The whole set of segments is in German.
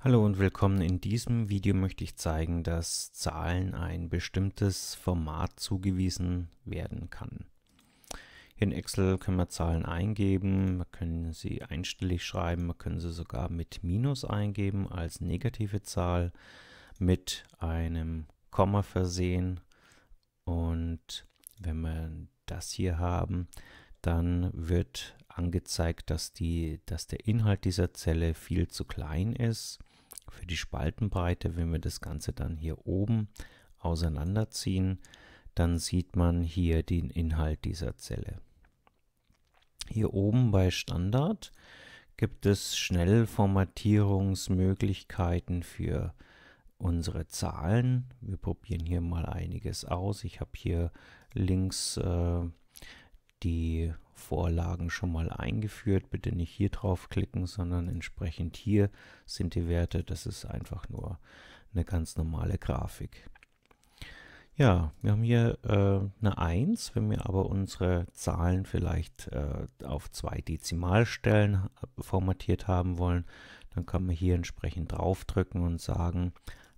Hallo und willkommen. In diesem Video möchte ich zeigen, dass Zahlen ein bestimmtes Format zugewiesen werden kann. in Excel können wir Zahlen eingeben, wir können sie einstellig schreiben, wir können sie sogar mit Minus eingeben als negative Zahl, mit einem Komma versehen. Und wenn wir das hier haben, dann wird angezeigt, dass, die, dass der Inhalt dieser Zelle viel zu klein ist für die Spaltenbreite. Wenn wir das Ganze dann hier oben auseinanderziehen, dann sieht man hier den Inhalt dieser Zelle. Hier oben bei Standard gibt es Schnellformatierungsmöglichkeiten für unsere Zahlen. Wir probieren hier mal einiges aus. Ich habe hier links äh, die Vorlagen schon mal eingeführt. Bitte nicht hier drauf klicken, sondern entsprechend hier sind die Werte. Das ist einfach nur eine ganz normale Grafik. Ja, wir haben hier äh, eine 1, wenn wir aber unsere Zahlen vielleicht äh, auf zwei Dezimalstellen formatiert haben wollen, dann kann man hier entsprechend draufdrücken und sagen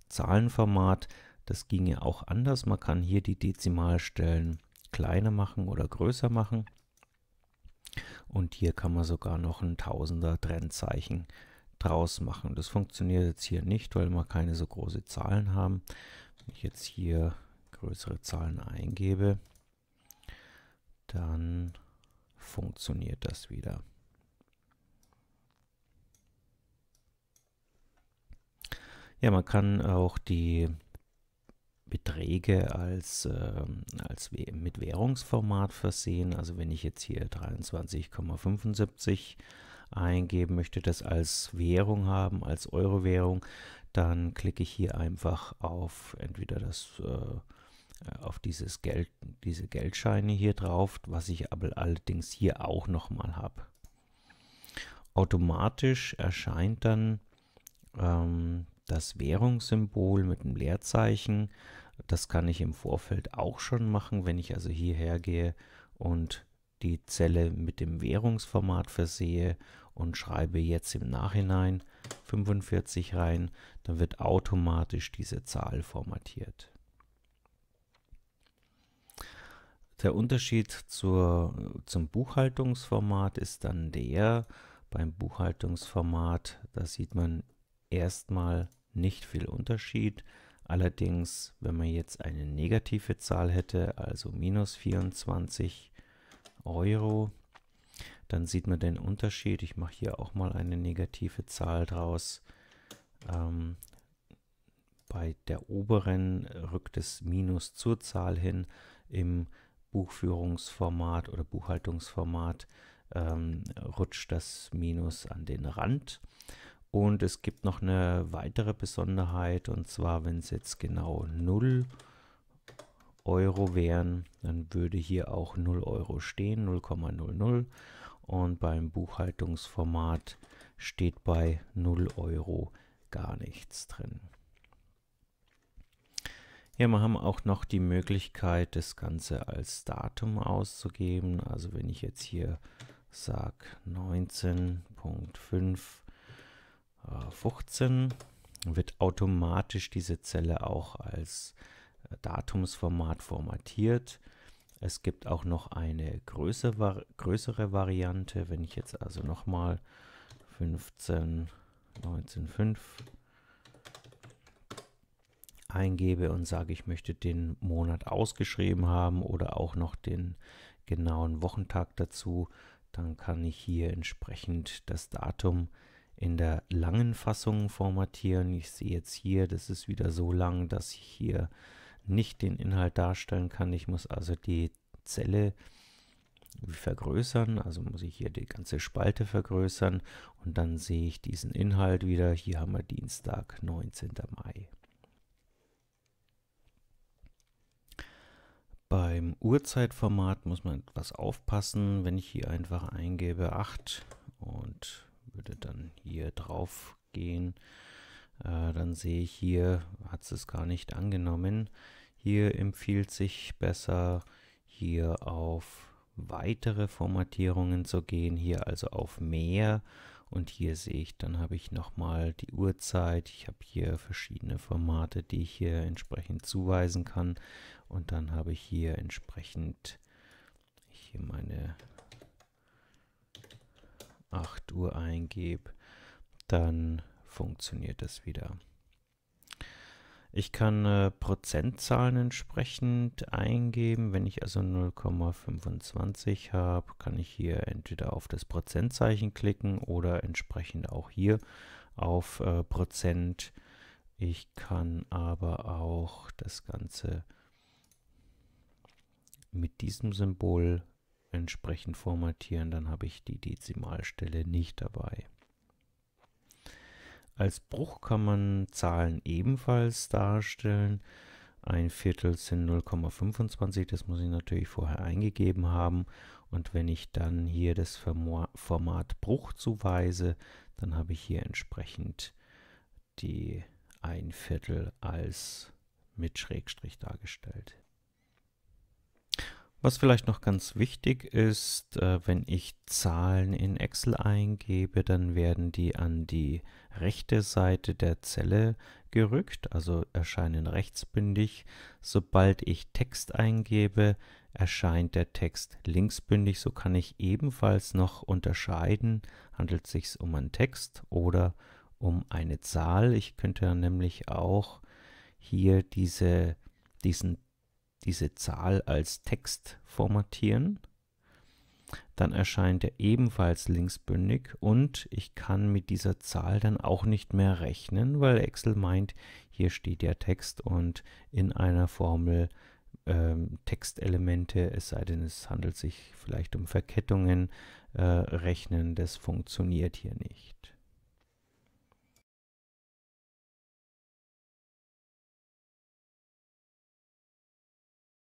Zahlenformat. Das ginge auch anders. Man kann hier die Dezimalstellen kleiner machen oder größer machen. Und hier kann man sogar noch ein Tausender Trennzeichen draus machen. Das funktioniert jetzt hier nicht, weil wir keine so große Zahlen haben. Wenn ich jetzt hier größere Zahlen eingebe, dann funktioniert das wieder. Ja, man kann auch die Beträge als, äh, als mit Währungsformat versehen. Also wenn ich jetzt hier 23,75 eingeben möchte, das als Währung haben, als Euro-Währung, dann klicke ich hier einfach auf entweder das äh, auf dieses Geld, diese Geldscheine hier drauf, was ich aber allerdings hier auch nochmal habe. Automatisch erscheint dann ähm, das Währungssymbol mit einem Leerzeichen. Das kann ich im Vorfeld auch schon machen, wenn ich also hierher gehe und die Zelle mit dem Währungsformat versehe und schreibe jetzt im Nachhinein 45 rein, dann wird automatisch diese Zahl formatiert. Der Unterschied zur, zum Buchhaltungsformat ist dann der, beim Buchhaltungsformat, da sieht man erstmal nicht viel Unterschied. Allerdings, wenn man jetzt eine negative Zahl hätte, also minus 24 Euro, dann sieht man den Unterschied. Ich mache hier auch mal eine negative Zahl draus. Ähm, bei der oberen rückt es minus zur Zahl hin. Im Buchführungsformat oder Buchhaltungsformat ähm, rutscht das Minus an den Rand. Und es gibt noch eine weitere Besonderheit und zwar, wenn es jetzt genau 0 Euro wären, dann würde hier auch 0 Euro stehen, 0,00. Und beim Buchhaltungsformat steht bei 0 Euro gar nichts drin. Ja, wir haben auch noch die Möglichkeit, das Ganze als Datum auszugeben. Also wenn ich jetzt hier sage 19.5 15 wird automatisch diese Zelle auch als äh, Datumsformat formatiert. Es gibt auch noch eine größere, größere Variante, wenn ich jetzt also nochmal 15, 19 5 eingebe und sage, ich möchte den Monat ausgeschrieben haben oder auch noch den genauen Wochentag dazu, dann kann ich hier entsprechend das Datum in der langen Fassung formatieren. Ich sehe jetzt hier, das ist wieder so lang, dass ich hier nicht den Inhalt darstellen kann. Ich muss also die Zelle vergrößern, also muss ich hier die ganze Spalte vergrößern und dann sehe ich diesen Inhalt wieder. Hier haben wir Dienstag, 19. Mai. Beim Uhrzeitformat muss man etwas aufpassen, wenn ich hier einfach eingebe 8 und würde dann hier drauf gehen. Äh, dann sehe ich hier, hat es gar nicht angenommen. Hier empfiehlt sich besser, hier auf weitere Formatierungen zu gehen, hier also auf mehr und hier sehe ich, dann habe ich nochmal die Uhrzeit, ich habe hier verschiedene Formate, die ich hier entsprechend zuweisen kann und dann habe ich hier entsprechend hier meine 8 Uhr eingebe, dann funktioniert das wieder. Ich kann äh, Prozentzahlen entsprechend eingeben. Wenn ich also 0,25 habe, kann ich hier entweder auf das Prozentzeichen klicken oder entsprechend auch hier auf äh, Prozent. Ich kann aber auch das Ganze mit diesem Symbol entsprechend formatieren, dann habe ich die Dezimalstelle nicht dabei. Als Bruch kann man Zahlen ebenfalls darstellen. Ein Viertel sind 0,25, das muss ich natürlich vorher eingegeben haben. Und wenn ich dann hier das Format Bruch zuweise, dann habe ich hier entsprechend die ein Viertel als mit Schrägstrich dargestellt. Was vielleicht noch ganz wichtig ist, äh, wenn ich Zahlen in Excel eingebe, dann werden die an die rechte Seite der Zelle gerückt, also erscheinen rechtsbündig. Sobald ich Text eingebe, erscheint der Text linksbündig. So kann ich ebenfalls noch unterscheiden, handelt es sich um einen Text oder um eine Zahl. Ich könnte nämlich auch hier diese, diesen diese Zahl als Text formatieren. Dann erscheint er ebenfalls linksbündig und ich kann mit dieser Zahl dann auch nicht mehr rechnen, weil Excel meint, hier steht ja Text und in einer Formel ähm, Textelemente, es sei denn, es handelt sich vielleicht um Verkettungen, äh, rechnen. Das funktioniert hier nicht.